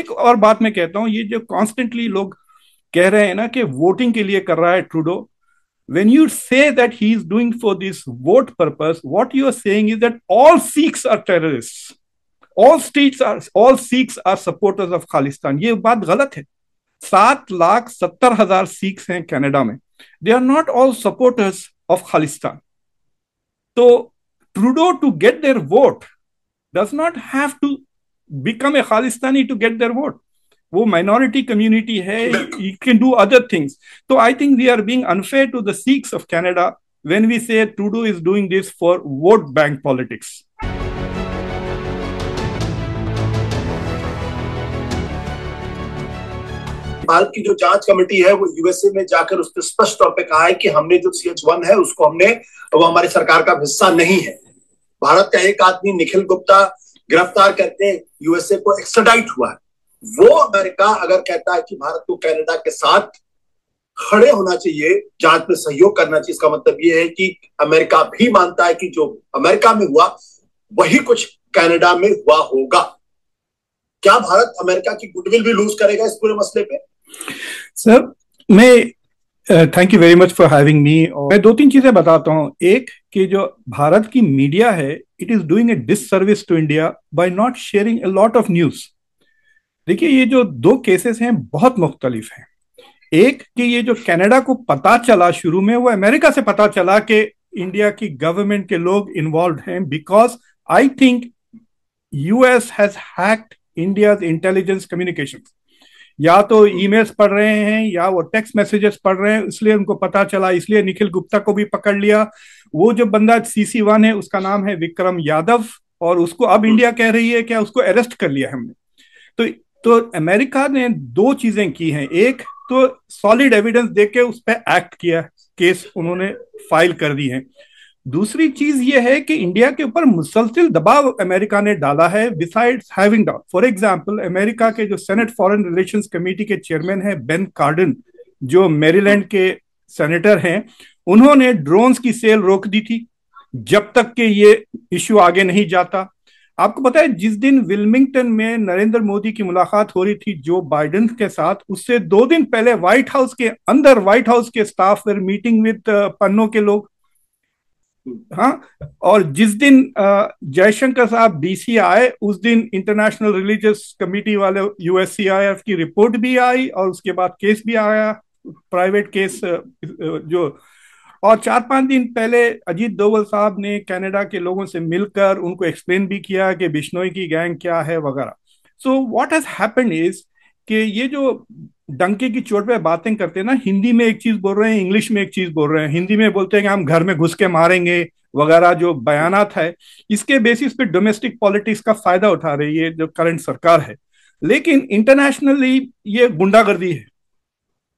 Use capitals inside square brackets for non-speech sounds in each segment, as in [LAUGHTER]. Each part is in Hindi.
एक और बात मैं कहता हूं ये जो कॉन्स्टेंटली लोग कह रहे हैं ना कि वोटिंग के लिए कर रहा है Trudeau when you say that he is doing for this vote purpose what you are saying is that all Sikhs are terrorist all states are all Sikhs are supporters of Khalistan ये बात गलत है सात लाख सत्तर हजार सिख्स हैं कैनेडा में they are not all supporters of Khalistan तो Trudeau to get their vote does not have to become a Khalistani to get their vote वो माइनॉरिटी कम्युनिटी है you can do other things तो I think we are being unfair to the Sikhs of Canada when we say टूडू is doing this for vote bank politics Bharat की जो जांच कमेटी है वो यूएसए में जाकर उस पर स्पष्ट तौर पर कहा है कि हमने जो सी एच वन है उसको हमने वो हमारी सरकार का हिस्सा नहीं है भारत का एक आदमी निखिल गुप्ता गिरफ्तार करके यूएसए को एक्सडाइट हुआ है वो अमेरिका अगर कहता है कि भारत को कनाडा के साथ खड़े होना चाहिए जांच में सहयोग करना चाहिए इसका मतलब यह है कि अमेरिका भी मानता है कि जो अमेरिका में हुआ वही कुछ कनाडा में हुआ होगा क्या भारत अमेरिका की गुडविल भी लूज करेगा इस पूरे मसले पे सर मैं thank you very much for having me मैं दो तीन चीजें बताता हूँ एक कि जो भारत की मीडिया है it is doing a disservice to India by not sharing a lot of news देखिए ये जो दो केसेस हैं बहुत मुख्तलिफ हैं एक कि ये जो कनाडा को पता चला शुरू में वो अमेरिका से पता चला कि इंडिया की गवर्नमेंट के लोग इन्वॉल्व हैं because I think US has hacked India's intelligence communications या तो ईमेल्स पढ़ रहे हैं या वो टेक्स्ट मैसेजेस पढ़ रहे हैं इसलिए उनको पता चला इसलिए निखिल गुप्ता को भी पकड़ लिया वो जो बंदा सीसी वन है उसका नाम है विक्रम यादव और उसको अब हम्म। इंडिया कह रही है क्या उसको अरेस्ट कर लिया हमने तो तो अमेरिका ने दो चीजें की हैं एक तो सॉलिड एविडेंस देके उस पर एक्ट किया केस उन्होंने फाइल कर दी है दूसरी चीज ये है कि इंडिया के ऊपर मुसलसिल दबाव अमेरिका ने डाला है besides having down for example America के जो सेनेट फॉरेन रिलेशंस कमेटी के चेयरमैन हैं बेन कार्डन जो मेरीलैंड के सेनेटर हैं उन्होंने ड्रोन्स की सेल रोक दी थी जब तक के ये इश्यू आगे नहीं जाता आपको पता है जिस दिन विल्मिंगटन में नरेंद्र मोदी की मुलाकात हो रही थी जो बाइडन के साथ उससे दो दिन पहले व्हाइट हाउस के अंदर व्हाइट हाउस के स्टाफ मीटिंग विद पन्नों के लोग हाँ और जिस दिन जयशंकर साहब डीसी आए उस दिन इंटरनेशनल रिलीजियस कमिटी वाले यूएससीआईएफ की रिपोर्ट भी आई और उसके बाद केस भी आया प्राइवेट केस जो और चार पांच दिन पहले अजीत दोवल साहब ने कनाडा के लोगों से मिलकर उनको एक्सप्लेन भी किया कि बिश्नोई की गैंग क्या है वगैरह so what has happened is कि ये जो डंके की चोट पे बातें करते हैं ना हिंदी में एक चीज बोल रहे हैं इंग्लिश में एक चीज बोल रहे हैं हिंदी में बोलते हैं कि हम घर में घुस के मारेंगे वगैरह जो बयानात है इसके बेसिस पे डोमेस्टिक पॉलिटिक्स का फायदा उठा रही है जो करंट सरकार है लेकिन इंटरनेशनली ये गुंडागर्दी है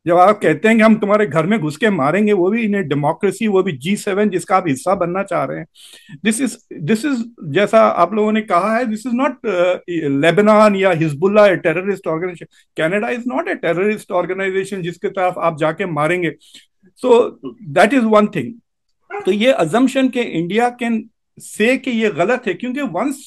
जब आप कहते हैं कि हम तुम्हारे घर में घुस के मारेंगे वो भी इन्हें डेमोक्रेसी वो भी जी सेवन जिसका आप हिस्सा बनना चाह रहे हैं दिस इज दिस इज जैसा आप लोगों ने कहा है दिस इज नॉट लेबनान या Hezbollah a terrorist organization Canada is not a terrorist organization जिसके तरफ आप जाके मारेंगे so that is one thing तो ये अजम्पन के इंडिया कैन से कि ये गलत है क्योंकि वंस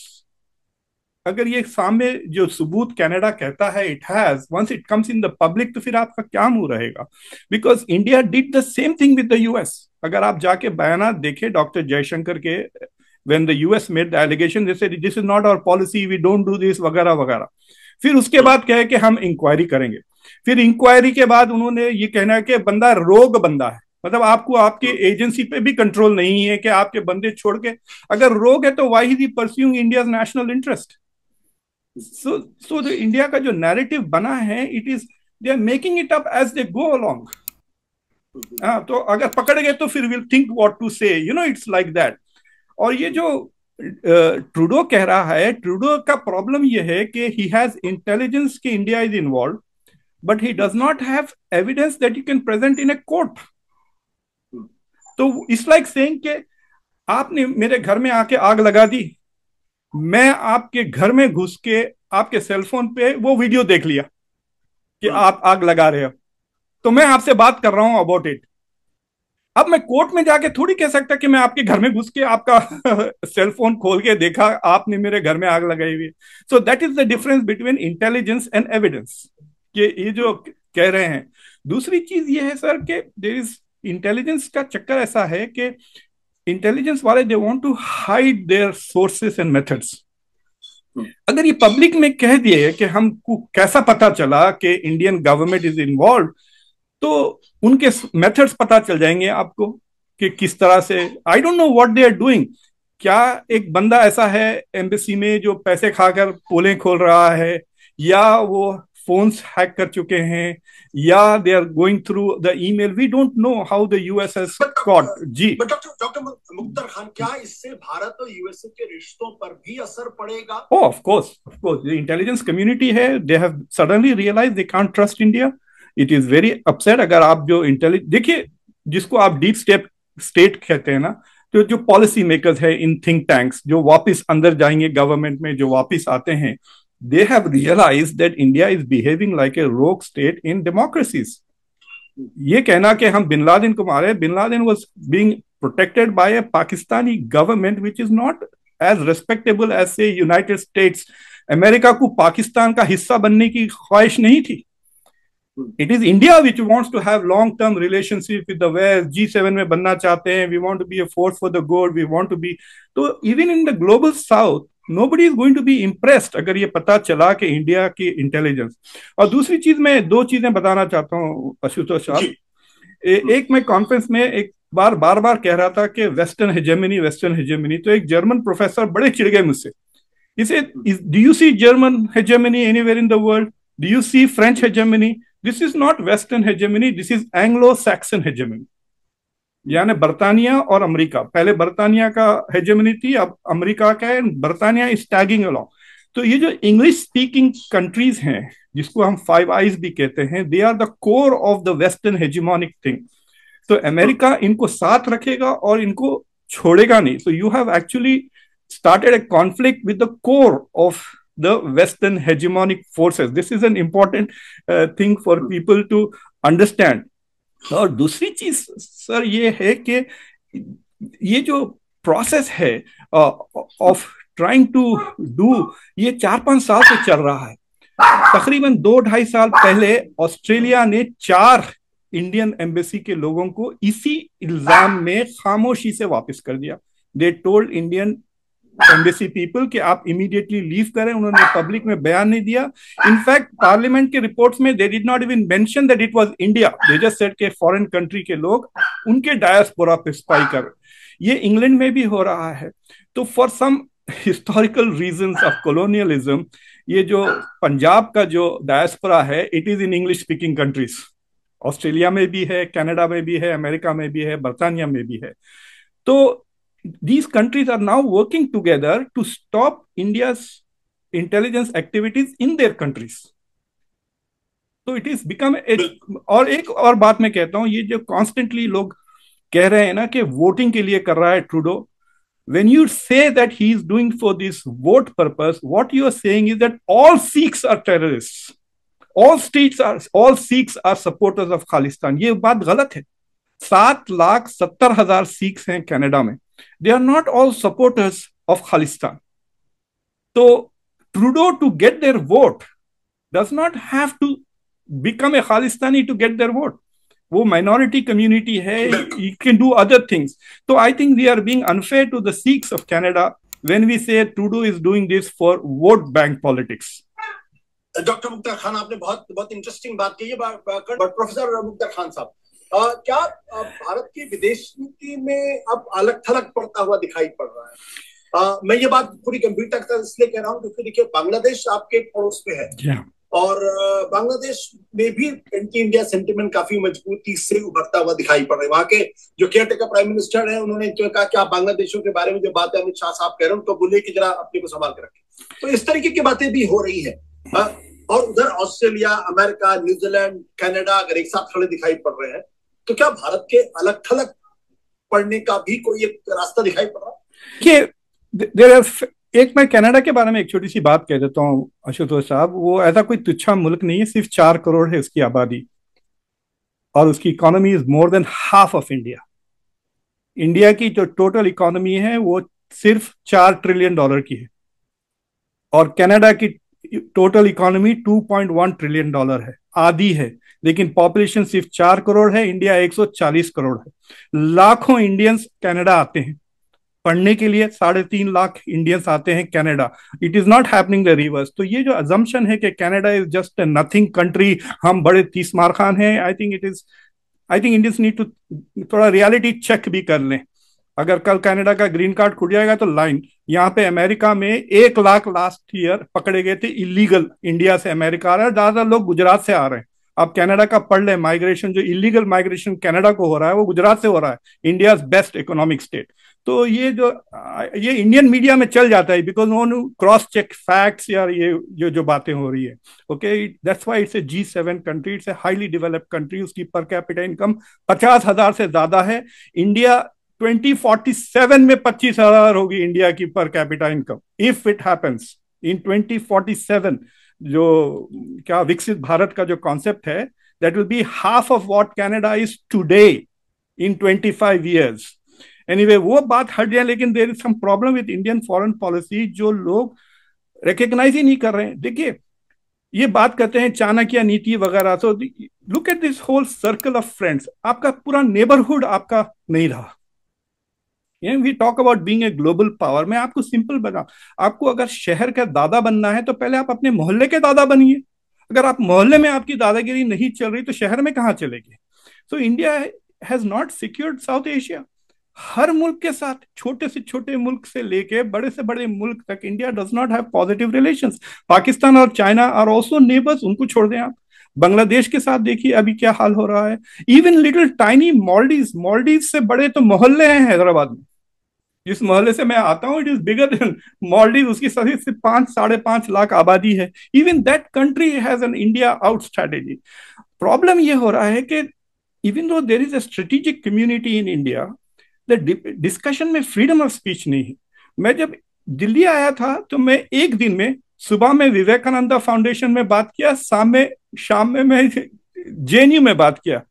अगर ये सामने जो सबूत कनाडा कहता है it has once it comes in the public तो फिर आपका क्या मुंह रहेगा because India did the same thing with the US अगर आप जाके बयान देखें डॉक्टर जयशंकर के when the US made the allegation जैसे this is not our policy we don't do this वगैरह वगैरह फिर उसके hmm. बाद कहे कि हम इंक्वायरी करेंगे फिर इंक्वायरी के बाद उन्होंने ये कहना है कि बंदा रोग बंदा है मतलब आपको आपके एजेंसी hmm. पे भी कंट्रोल नहीं है कि आपके बंदे छोड़ के अगर रोग है तो why he pursuing India national interest so so the india ka jo narrative bana hai it is they are making it up as they go along हाँ तो अगर पकड़ गए तो फिर will think what to say you know it's like that और ये जो ट्रूडो कह रहा है ट्रूडो का प्रॉब्लम ये है कि ही हैज इंटेलिजेंस कि India is involve but he does not have evidence that you can present in a court तो इट्स लाइक सेइंग कि आपने मेरे घर में आके आग लगा दी मैं आपके घर में घुस के आपके सेलफोन पे वो वीडियो देख लिया कि हाँ। आप आग लगा रहे हो तो मैं आपसे बात कर रहा हूं अबाउट इट अब मैं कोर्ट में जाके थोड़ी कह सकता कि मैं आपके घर में घुस के आपका सेलफोन [LAUGHS] खोल के देखा आपने मेरे घर में आग लगाई हुई so that is the difference between intelligence and evidence कि ये जो कह रहे हैं दूसरी चीज ये है सर कि देर इज इंटेलिजेंस का चक्कर ऐसा है कि इंटेलिजेंस वाले they want to hide their sources and methods अगर ये पब्लिक में कह दिए कि हमको कैसा पता चला कि इंडियन गवर्नमेंट इज इन्वॉल्व तो उनके मेथड्स पता चल जाएंगे आपको कि किस तरह से I don't know what they are doing क्या एक बंदा ऐसा है एम्बेसी में जो पैसे खाकर पोलें खोल रहा है या वो phones hack kar chuke hain ya they are going through the email we don't know how the us has but, caught ji but dr dr mukhtar khan kya isse bharat aur usa ke rishton par bhi asar padega oh of course of course the intelligence community hai they have suddenly realized they can't trust india it is very upset अगर आप जो इंटेलिजेंस देखिए जिसको आप डीप स्टेप स्टेट कहते हैं ना तो जो पॉलिसी मेकर्स है इन थिंक टैंक्स जो वापस अंदर जाएंगे गवर्नमेंट में जो वापस आते हैं they have realized that India is behaving like a rogue state in democracies. ये कहना कि हम बिन लादेन को मारे bin Laden was being protected by a Pakistani government which is not as respectable as say United States America को पाकिस्तान का हिस्सा बनने की ख्वाहिश नहीं थी it is India which wants to have long term relationship with the West G seven में बनना चाहते हैं we want to be a force for the good we want to be तो even in the global south no nobody is going to be impressed अगर ये पता चला कि इंडिया की इंटेलिजेंस और दूसरी चीज मैं दो चीजें बताना चाहता हूँ आशुतोष साहब एक मैं कॉन्फ्रेंस में एक बार बार बार कह रहा था कि वेस्टर्न हिजेमिनी वेस्टर्न हेजेमिनी तो एक जर्मन प्रोफेसर बड़े चिड़ गए मुझसे इसे do you see German hegemony any in the world do you see French hegemony this is not western hegemony this is Anglo Saxon hegemony यानी बर्तानिया और अमेरिका पहले बर्तानिया का हेजमनी थी अब अमेरिका का है बर्तानिया इज टैगिंग अलॉन्ग तो ये जो इंग्लिश स्पीकिंग कंट्रीज हैं जिसको हम फाइव आईज भी कहते हैं they are the core of the western hegemonic thing तो अमेरिका इनको साथ रखेगा और इनको छोड़ेगा नहीं so you have actually started a conflict with the core of the western hegemonic forces this is an important thing for people to understand और दूसरी चीज सर ये है कि ये जो प्रोसेस है ऑफ ट्राइंग टू डू ये चार पांच साल से चल रहा है तकरीबन दो ढाई साल पहले ऑस्ट्रेलिया ने चार इंडियन एम्बेसी के लोगों को इसी इल्जाम में खामोशी से वापस कर दिया they told Indian embassy people कि आप इमीडिएटली लीव करें उन्होंने पब्लिक में बयान नहीं दिया इनफैक्ट पार्लियामेंट के रिपोर्ट्स में they did not even mention that it was India they just said के फॉरेन कंट्री के लोग उनके डायस्पोरा पे स्पाई कर ये इंग्लैंड में भी हो रहा है तो for some historical reason of colonialism ये जो पंजाब का जो डायस्पोरा है it is in English speaking countries Australia में भी है कनाडा में भी है अमेरिका में भी है बर्तानिया में भी है तो these countries are now working together to stop India's intelligence activities in their countries. So it is is a और एक और बात मैं कहता हूँ ये जो कॉन्स्टेंटली लोग कह रहे हैं ना कि के लिए कर रहा है when you say that he is doing for this vote purpose, what you are saying is that all Sikhs are terrorists. All states are all Sikhs are supporters of Khalistan. ये बात गलत है सात लाख सत्तर हजार सिख्स हैं कनाडा में they are not all supporters of Khalistan. So Trudeau, to get their vote, does not have to become a Khalistani to get their vote. वो minority community Hey, you can do other things. So I think we are being unfair to the Sikhs of Canada when we say Trudeau is doing this for vote bank politics. Doctor Mukhtar Khan आपने बहुत बहुत a very interesting है But Professor Mukhtar Khan, साहब क्या भारत की विदेश नीति में अब अलग थलग पड़ता हुआ दिखाई पड़ रहा है आ, मैं ये बात पूरी गंभीरता के इसलिए कह रहा हूँ क्योंकि देखिए बांग्लादेश आपके पड़ोस में है हाँ। और बांग्लादेश में भी एंटी इंडिया सेंटिमेंट काफी मजबूती से उभरता हुआ दिखाई पड़ रहा है वहां के जो केयरटेकर प्राइम मिनिस्टर है उन्होंने जो कहा कि आप बांग्लादेशों के बारे में जो बात है अमित शाह साहब कह रहे हो तो बोले कि जरा अपने को संभाल के रखें तो इस तरीके की बातें भी हो रही है और उधर ऑस्ट्रेलिया अमेरिका न्यूजीलैंड कनाडा अगर एक साथ खड़े दिखाई पड़ रहे हैं तो क्या भारत के अलग थलग पढ़ने का भी कोई एक रास्ता दिखाई पड़ रहा है देर एक मैं कनाडा के बारे में एक छोटी सी बात कह देता हूँ आशुतोष साहब वो ऐसा कोई तुच्छा मुल्क नहीं है सिर्फ चार करोड़ है उसकी आबादी और उसकी economy is more than half of India India की जो टोटल इकोनॉमी है वो सिर्फ चार ट्रिलियन डॉलर की है और कनाडा की total economy two point one trillion dollar है आदि है लेकिन पॉपुलेशन सिर्फ चार करोड़ है इंडिया 140 करोड़ है लाखों इंडियंस कनाडा आते हैं पढ़ने के लिए साढ़े तीन लाख इंडियंस आते हैं Canada it is not happening the reverse तो ये जो अजम्पन है कि Canada is just nothing country हम बड़े तीस मार खान हैं I think it is I think Indians need to थोड़ा रियलिटी चेक भी कर लें अगर कल कनाडा का ग्रीन कार्ड खुट जाएगा तो लाइन यहाँ पे अमेरिका में एक लाख लास्ट ईयर पकड़े गए थे इलीगल इंडिया से अमेरिका आ रहा है ज्यादातर लोग गुजरात से आ रहे हैं आप कनाडा का पढ़ ले माइग्रेशन जो इलीगल माइग्रेशन कनाडा को हो रहा है वो गुजरात से हो रहा है इंडिया बेस्ट इकोनॉमिक स्टेट तो ये जो ये इंडियन मीडिया में चल जाता है because on cross check facts या ये जो जो बातें हो रही है okay that's why it's a G seven country it's a highly developed country उसकी पर कैपिटल इनकम पचास हजार से ज्यादा है इंडिया 2047 में पच्चीस हजार होगी इंडिया की per capita income if it happens in 2047 जो क्या विकसित भारत का जो कॉन्सेप्ट है that will be half of what Canada is today in 25 five years any वो बात हट जाए लेकिन there is some problem with Indian foreign policy जो लोग रिकग्नाइज ही नहीं कर रहे हैं देखिए ये बात करते हैं चाणक्य नीति वगैरह तो look at this whole circle of friends आपका पूरा नेबरहुड आपका नहीं रहा you we talk about being a global power मैं आपको सिंपल बना आपको अगर शहर का दादा बनना है तो पहले आप अपने मोहल्ले के दादा बनिए अगर आप मोहल्ले में आपकी दादागिरी नहीं चल रही तो शहर में कहाँ चलेगी so India has not secured South Asia हर मुल्क के साथ छोटे से छोटे मुल्क से लेके बड़े से बड़े मुल्क तक India does not have positive relations Pakistan और चाइना आर ऑल्सो नेबर्स उनको छोड़ दें आप बांग्लादेश के साथ देखिए अभी क्या हाल हो रहा है even little tiny Maldive Maldives से बड़े तो मोहल्ले हैं हैदराबाद में जिस मोहल्ले से मैं आता हूँ it is bigger than Maldive उसकी सभी से पांच साढ़े पांच लाख आबादी है even that country has an India out strategy problem ये हो रहा है कि even though there is a strategic community in India the discussion में फ्रीडम ऑफ स्पीच नहीं है मैं जब दिल्ली आया था तो मैं एक दिन में सुबह में विवेकानंदा फाउंडेशन में बात किया शाम में शाम में मैं जे में बात किया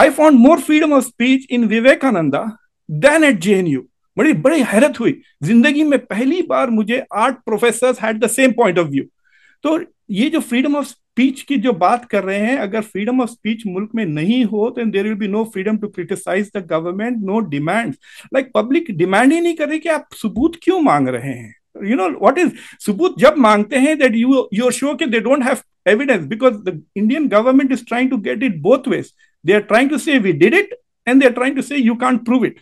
I found more freedom of speech in Vivekananda than at J N U बड़ी बड़ी हैरत हुई जिंदगी में पहली बार मुझे आठ professor had the same point of view तो ये जो फ्रीडम ऑफ स्पीच की जो बात कर रहे हैं अगर फ्रीडम ऑफ स्पीच मुल्क में नहीं हो तो there will be no freedom to criticise the government no demand like public demand ही नहीं कर रही कि आप सबूत क्यों मांग रहे हैं यू नो वॉट इज सबूत जब मांगते हैं दैट यू यूर श्योर के they don't have evidence because the Indian government is trying to get it both ways they are trying to say we did it and they are trying to say you can't prove it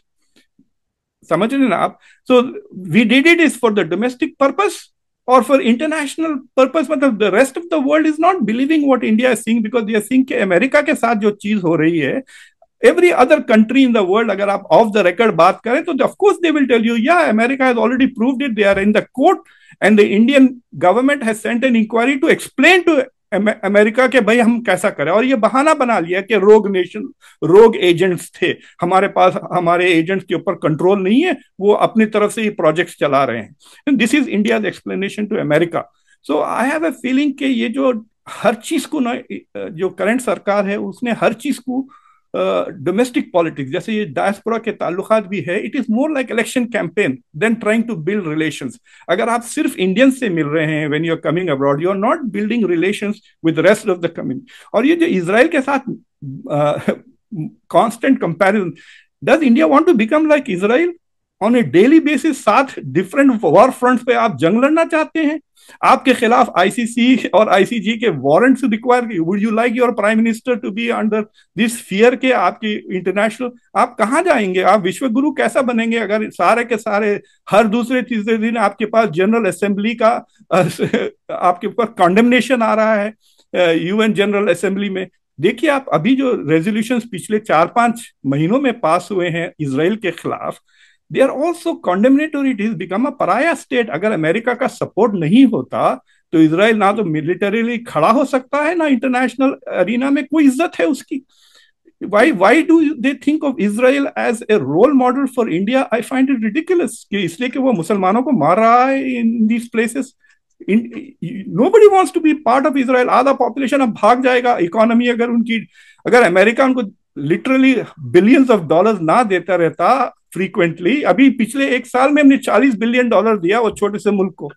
समझ रहे ना आप so we did it is for the domestic purpose और फॉर इंटरनेशनल पर्पज मतलब the rest of the world is not believing what India is saying because they सिंग के अमेरिका के साथ जो चीज हो रही है every other country in the world अगर आप ऑफ द रेकॉर्ड बात करें तो of course they will tell you yeah America has already proved it they are in the court and the Indian government has sent an inquiry to explain to America के भाई हम कैसा करें और ये बहाना बना लिया कि रोग नेशन रोग एजेंट्स थे हमारे पास हमारे एजेंट्स के ऊपर कंट्रोल नहीं है वो अपनी तरफ से ये प्रोजेक्ट्स चला रहे हैं this is India explanation to America so I have a feeling कि ये जो हर चीज को ना जो करंट सरकार है उसने हर चीज को डोमेस्टिक uh, पॉलिटिक्स जैसे ये डायस्पोरा के ताल्लुक भी है it is more like election campaign than trying to build relation अगर आप सिर्फ इंडियन से मिल रहे हैं when you are coming abroad you are not building relation with rest of the community और ये जो इसराइल के साथ constant comparison does India want to become like Israel on a daily basis सात डिफरेंट वॉर फ्रंट पे आप जंग लड़ना चाहते हैं आपके खिलाफ आईसीसी और आईसीजी के warrants require would you like your prime minister to be under this fear के आपकी इंटरनेशनल आप कहाँ जाएंगे आप विश्व गुरु कैसा बनेंगे अगर सारे के सारे हर दूसरे तीसरे दिन आपके पास जनरल असेंबली का आपके ऊपर कॉन्डेमनेशन आ रहा है यूएन जनरल असेंबली में देखिए आप अभी जो रेजोल्यूशन पिछले चार पांच महीनों में पास हुए हैं इसराइल के खिलाफ they are also condemnatory it is become a pariah state अगर अमेरिका का सपोर्ट नहीं होता तो इसराइल ना तो मिलिटरीली खड़ा हो सकता है ना इंटरनेशनल अरीना में कोई इज्जत है उसकी why why do they think of Israel as a role model for India? I find it ridiculous. कि इसलिए कि वो मुसलमानों को मार रहा है in these places. In, nobody wants to be part of Israel. आधा population अब भाग जाएगा. Economy अगर उनकी अगर अमेरिका उनको लिटरली बिलियंस ऑफ डॉलर ना देता रहता फ्रीक्वेंटली अभी पिछले एक साल में हमने 40 बिलियन डॉलर दिया वो छोटे से मुल्क को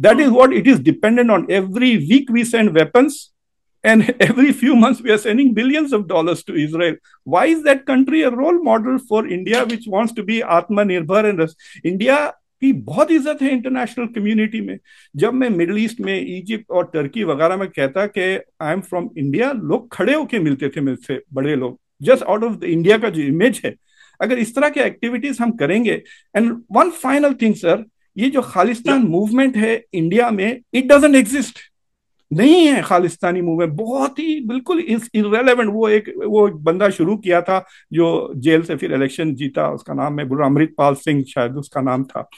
that is what it is dependent on every week we send weapons and [LAUGHS] every few months we are sending billions of dollars to israel why is that country a role model for india which wants to be atmanirbhar and india की बहुत इज्जत है इंटरनेशनल कम्युनिटी में जब मैं मिडल ईस्ट में इजिप्ट और टर्की वगैरह में कहता कि आई एम फ्रॉम इंडिया लोग खड़े होके मिलते थे मेरे से बड़े लोग just out of the India का जो इमेज है अगर इस तरह के एक्टिविटीज हम करेंगे and one final thing sir ये जो खालिस्तान मूवमेंट है इंडिया में इट डजेंट एग्जिस्ट नहीं है खालिस्तानी मूवमेंट बहुत ही बिल्कुल इनरेलीवेंट इरेलीवेंट वो एक वो एक बंदा शुरू किया था जो जेल से फिर इलेक्शन जीता उसका नाम है गुरु अमृतपाल सिंह शायद उसका नाम था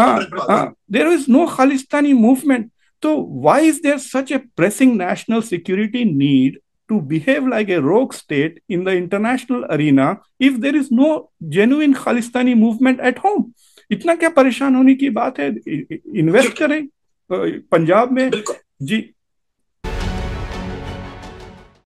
हाँ हाँ there is no Khalistani movement तो why is there such a pressing national security need to behave like a rogue state in the international arena if there is no genuine Khalistani movement at home. इतना क्या परेशान होने की बात है इन्वेस्ट करें पंजाब में जी